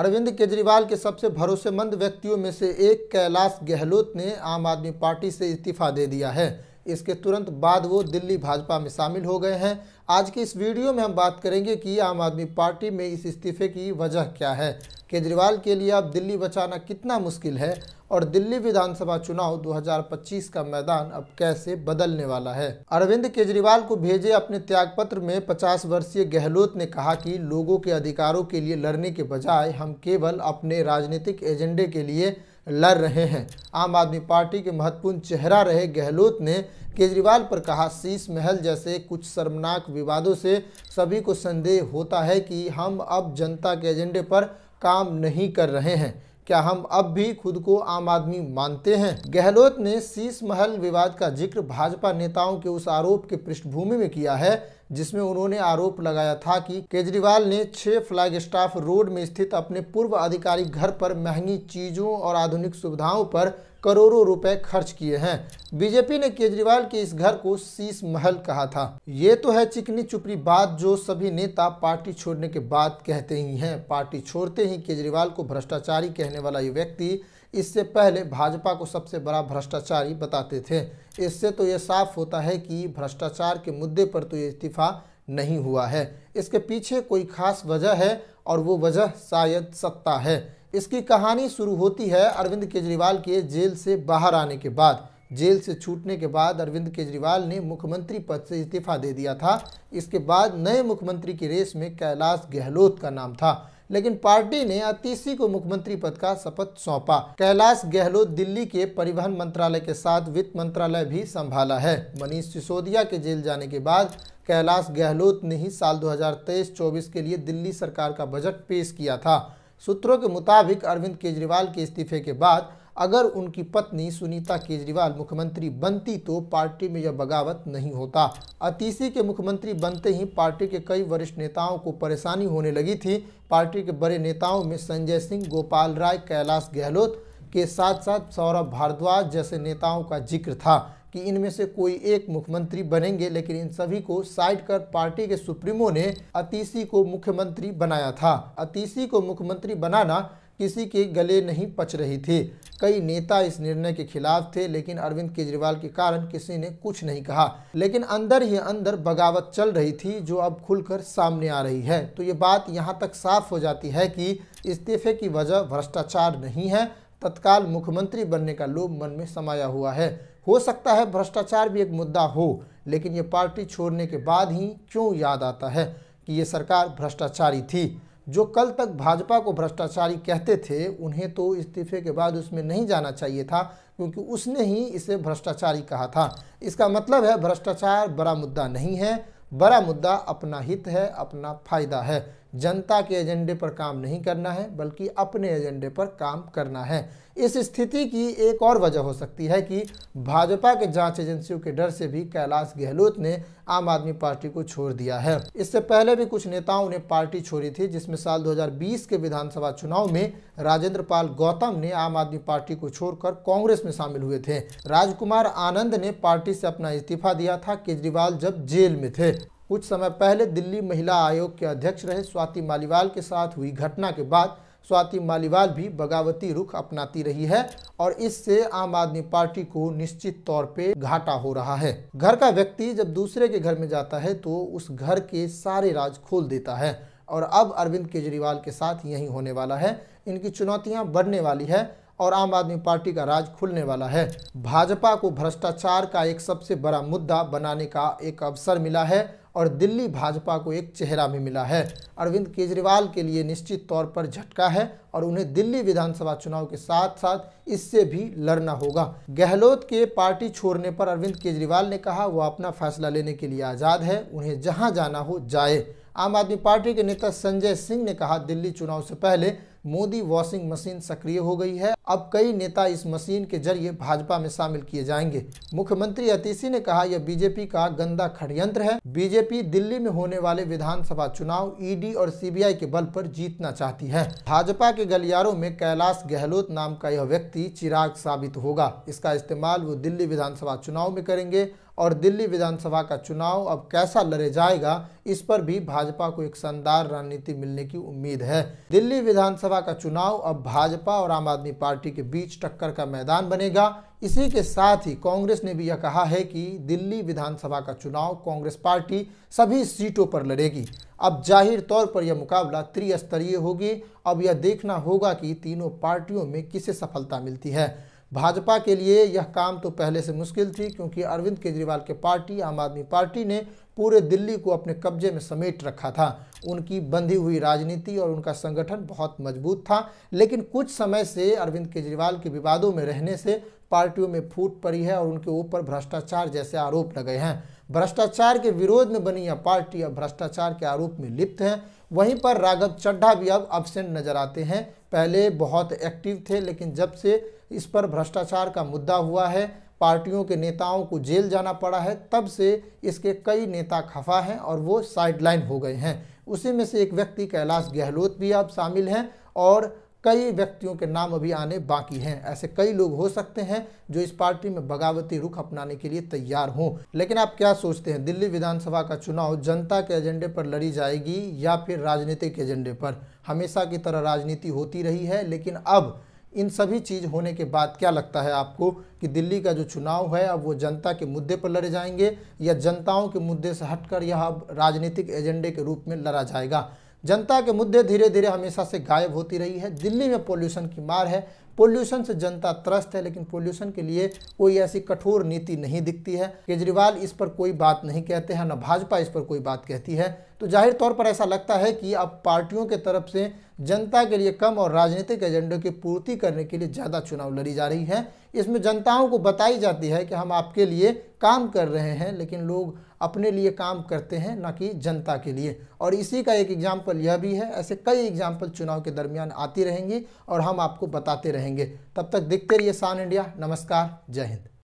अरविंद केजरीवाल के सबसे भरोसेमंद व्यक्तियों में से एक कैलाश गहलोत ने आम आदमी पार्टी से इस्तीफा दे दिया है इसके तुरंत बाद वो दिल्ली भाजपा में शामिल हो गए हैं आज की इस वीडियो में हम बात करेंगे कि आम आदमी पार्टी में इस इस्तीफे की वजह क्या है केजरीवाल के लिए अब दिल्ली बचाना कितना मुश्किल है और दिल्ली विधानसभा चुनाव 2025 का मैदान अब कैसे बदलने वाला है अरविंद केजरीवाल को भेजे अपने त्यागपत्र में 50 वर्षीय गहलोत ने कहा कि लोगों के अधिकारों के लिए लड़ने के बजाय हम केवल अपने राजनीतिक एजेंडे के लिए लड़ रहे हैं आम आदमी पार्टी के महत्वपूर्ण चेहरा रहे गहलोत ने केजरीवाल पर कहा शीश महल जैसे कुछ शर्मनाक विवादों से सभी को संदेह होता है कि हम अब जनता के एजेंडे पर काम नहीं कर रहे हैं क्या हम अब भी खुद को आम आदमी मानते हैं गहलोत ने शीश महल विवाद का जिक्र भाजपा नेताओं के उस आरोप के पृष्ठभूमि में किया है जिसमें उन्होंने आरोप लगाया था कि केजरीवाल ने छह फ्लैग स्टाफ रोड में स्थित अपने पूर्व आधिकारिक घर पर महंगी चीज़ों और आधुनिक सुविधाओं पर करोड़ों रुपए खर्च किए हैं बीजेपी ने केजरीवाल के इस घर को शीश महल कहा था ये तो है चिकनी चुपड़ी बात जो सभी नेता पार्टी छोड़ने के बाद कहते ही हैं पार्टी छोड़ते ही केजरीवाल को भ्रष्टाचारी कहने वाला ये व्यक्ति इससे पहले भाजपा को सबसे बड़ा भ्रष्टाचारी बताते थे इससे तो ये साफ होता है कि भ्रष्टाचार के मुद्दे पर तो ये इस्तीफा नहीं हुआ है इसके पीछे कोई खास वजह है और वो वजह शायद सत्ता है इसकी कहानी शुरू होती है अरविंद केजरीवाल के जेल से बाहर आने के बाद जेल से छूटने के बाद अरविंद केजरीवाल ने मुख्यमंत्री पद से इस्तीफा दे दिया था इसके बाद नए मुख्यमंत्री की रेस में कैलाश गहलोत का नाम था लेकिन पार्टी ने अतीसी को मुख्यमंत्री पद का शपथ सौंपा कैलाश गहलोत दिल्ली के परिवहन मंत्रालय के साथ वित्त मंत्रालय भी संभाला है मनीष सिसोदिया के जेल जाने के बाद कैलाश गहलोत ने ही साल 2023-24 के लिए दिल्ली सरकार का बजट पेश किया था सूत्रों के मुताबिक अरविंद केजरीवाल के इस्तीफे के बाद अगर उनकी पत्नी सुनीता केजरीवाल मुख्यमंत्री बनती तो पार्टी में यह बगावत नहीं होता अतीसी के मुख्यमंत्री बनते ही पार्टी के कई वरिष्ठ नेताओं को परेशानी होने लगी थी पार्टी के बड़े नेताओं में संजय सिंह गोपाल राय कैलाश गहलोत के साथ साथ सौरभ भारद्वाज जैसे नेताओं का जिक्र था कि इनमें से कोई एक मुख्यमंत्री बनेंगे लेकिन इन सभी को साइड कर पार्टी के सुप्रीमो ने अतीसी को मुख्यमंत्री बनाया था अतीसी को मुख्यमंत्री बनाना किसी के गले नहीं पच रही थी कई नेता इस निर्णय के खिलाफ थे लेकिन अरविंद केजरीवाल के कारण किसी ने कुछ नहीं कहा लेकिन अंदर ही अंदर बगावत चल रही थी जो अब खुलकर सामने आ रही है तो ये बात यहाँ तक साफ हो जाती है कि इस्तीफे की वजह भ्रष्टाचार नहीं है तत्काल मुख्यमंत्री बनने का लोभ मन में समाया हुआ है हो सकता है भ्रष्टाचार भी एक मुद्दा हो लेकिन ये पार्टी छोड़ने के बाद ही क्यों याद आता है कि ये सरकार भ्रष्टाचारी थी जो कल तक भाजपा को भ्रष्टाचारी कहते थे उन्हें तो इस्तीफे के बाद उसमें नहीं जाना चाहिए था क्योंकि उसने ही इसे भ्रष्टाचारी कहा था इसका मतलब है भ्रष्टाचार बड़ा मुद्दा नहीं है बड़ा मुद्दा अपना हित है अपना फायदा है जनता के एजेंडे पर काम नहीं करना है बल्कि अपने एजेंडे पर काम करना है इस स्थिति की एक और वजह हो सकती है कि भाजपा के जांच एजेंसियों के डर से भी कैलाश गहलोत ने आम आदमी पार्टी को छोड़ दिया है इससे पहले भी कुछ नेताओं ने पार्टी छोड़ी थी जिसमें साल 2020 के विधानसभा चुनाव में राजेंद्र पाल गौतम ने आम आदमी पार्टी को छोड़कर कांग्रेस में शामिल हुए थे राजकुमार आनंद ने पार्टी से अपना इस्तीफा दिया था केजरीवाल जब जेल में थे कुछ समय पहले दिल्ली महिला आयोग के अध्यक्ष रहे स्वाति मालीवाल के साथ हुई घटना के बाद स्वाति मालीवाल भी बगावती रुख अपनाती रही है और इससे आम आदमी पार्टी को निश्चित तौर पे घाटा हो रहा है घर का व्यक्ति जब दूसरे के घर में जाता है तो उस घर के सारे राज खोल देता है और अब अरविंद केजरीवाल के साथ यही होने वाला है इनकी चुनौतियां बढ़ने वाली है और आम आदमी पार्टी का राज खुलने वाला है भाजपा को भ्रष्टाचार का एक सबसे बड़ा मुद्दा बनाने का एक अवसर मिला है और दिल्ली भाजपा को एक चेहरा भी मिला है अरविंद केजरीवाल के लिए निश्चित तौर पर झटका है और उन्हें दिल्ली विधानसभा चुनाव के साथ साथ इससे भी लड़ना होगा गहलोत के पार्टी छोड़ने पर अरविंद केजरीवाल ने कहा वो अपना फैसला लेने के लिए आज़ाद है उन्हें जहाँ जाना हो जाए आम आदमी पार्टी के नेता संजय सिंह ने कहा दिल्ली चुनाव से पहले मोदी वॉशिंग मशीन सक्रिय हो गई है अब कई नेता इस मशीन के जरिए भाजपा में शामिल किए जाएंगे मुख्यमंत्री अतिशी ने कहा यह बीजेपी का गंदा षडयंत्र है बीजेपी दिल्ली में होने वाले विधानसभा चुनाव ईडी और सीबीआई के बल पर जीतना चाहती है भाजपा के गलियारों में कैलाश गहलोत नाम का यह व्यक्ति चिराग साबित होगा इसका इस्तेमाल वो दिल्ली विधानसभा चुनाव में करेंगे और दिल्ली विधानसभा का चुनाव अब कैसा लड़े जाएगा इस पर भी भाजपा को एक शानदार रणनीति मिलने की उम्मीद है दिल्ली विधानसभा का चुनाव अब भाजपा और आम आदमी पार्टी के बीच टक्कर का मैदान बनेगा इसी के साथ ही कांग्रेस ने भी यह कहा है कि दिल्ली विधानसभा का चुनाव कांग्रेस पार्टी सभी सीटों पर लड़ेगी अब जाहिर तौर पर यह मुकाबला त्रिस्तरीय होगी अब यह देखना होगा कि तीनों पार्टियों में किसे सफलता मिलती है भाजपा के लिए यह काम तो पहले से मुश्किल थी क्योंकि अरविंद केजरीवाल के पार्टी आम आदमी पार्टी ने पूरे दिल्ली को अपने कब्जे में समेट रखा था उनकी बंधी हुई राजनीति और उनका संगठन बहुत मजबूत था लेकिन कुछ समय से अरविंद केजरीवाल के विवादों में रहने से पार्टियों में फूट पड़ी है और उनके ऊपर भ्रष्टाचार जैसे आरोप लगे हैं भ्रष्टाचार के विरोध में बनी यह पार्टी अब भ्रष्टाचार के आरोप में लिप्त है वहीं पर राघव चड्ढा भी अब अब्सेंट नज़र आते हैं पहले बहुत एक्टिव थे लेकिन जब से इस पर भ्रष्टाचार का मुद्दा हुआ है पार्टियों के नेताओं को जेल जाना पड़ा है तब से इसके कई नेता खफा हैं और वो साइडलाइन हो गए हैं उसी में से एक व्यक्ति कैलाश गहलोत भी अब शामिल हैं और कई व्यक्तियों के नाम अभी आने बाकी हैं ऐसे कई लोग हो सकते हैं जो इस पार्टी में बगावती रुख अपनाने के लिए तैयार हों लेकिन आप क्या सोचते हैं दिल्ली विधानसभा का चुनाव जनता के एजेंडे पर लड़ी जाएगी या फिर राजनीतिक एजेंडे पर हमेशा की तरह राजनीति होती रही है लेकिन अब इन सभी चीज़ होने के बाद क्या लगता है आपको कि दिल्ली का जो चुनाव है अब वो जनता के मुद्दे पर लड़े जाएंगे या जनताओं के मुद्दे से हटकर यह अब राजनीतिक एजेंडे के रूप में लड़ा जाएगा जनता के मुद्दे धीरे धीरे हमेशा से गायब होती रही है दिल्ली में पोल्यूशन की मार है पोल्यूशन से जनता त्रस्त है लेकिन पोल्यूशन के लिए कोई ऐसी कठोर नीति नहीं दिखती है केजरीवाल इस पर कोई बात नहीं कहते हैं न भाजपा इस पर कोई बात कहती है तो जाहिर तौर पर ऐसा लगता है कि अब पार्टियों के तरफ से जनता के लिए कम और राजनीतिक एजेंडे की पूर्ति करने के लिए ज़्यादा चुनाव लड़ी जा रही है इसमें जनताओं को बताई जाती है कि हम आपके लिए काम कर रहे हैं लेकिन लोग अपने लिए काम करते हैं ना कि जनता के लिए और इसी का एक एग्जाम्पल यह भी है ऐसे कई एग्जाम्पल चुनाव के दरमियान आती रहेंगी और हम आपको बताते रहेंगे तब तक देखते रहिए सान इंडिया नमस्कार जय हिंद